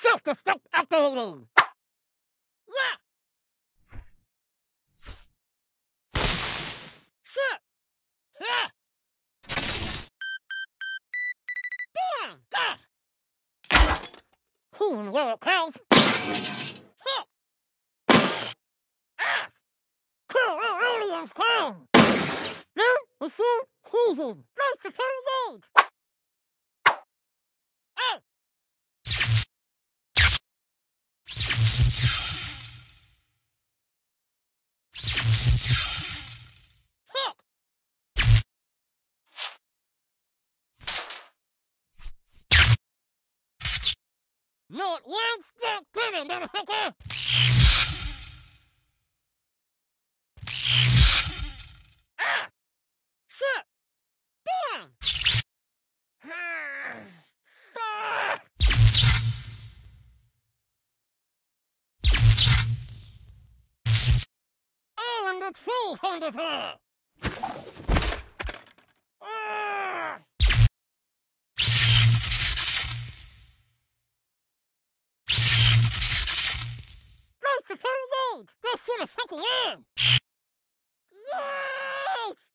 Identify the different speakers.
Speaker 1: self destruct alcohol.
Speaker 2: Who in the world counts? Huh. Ass. Kill all aliens crown. Now I who's in.
Speaker 1: Not the same age.
Speaker 2: Not one stop coming, motherfucker! Ah! Shit! Damn! Ah!
Speaker 3: All in the 1200 hole!
Speaker 2: This shit is fucking in. Yeah!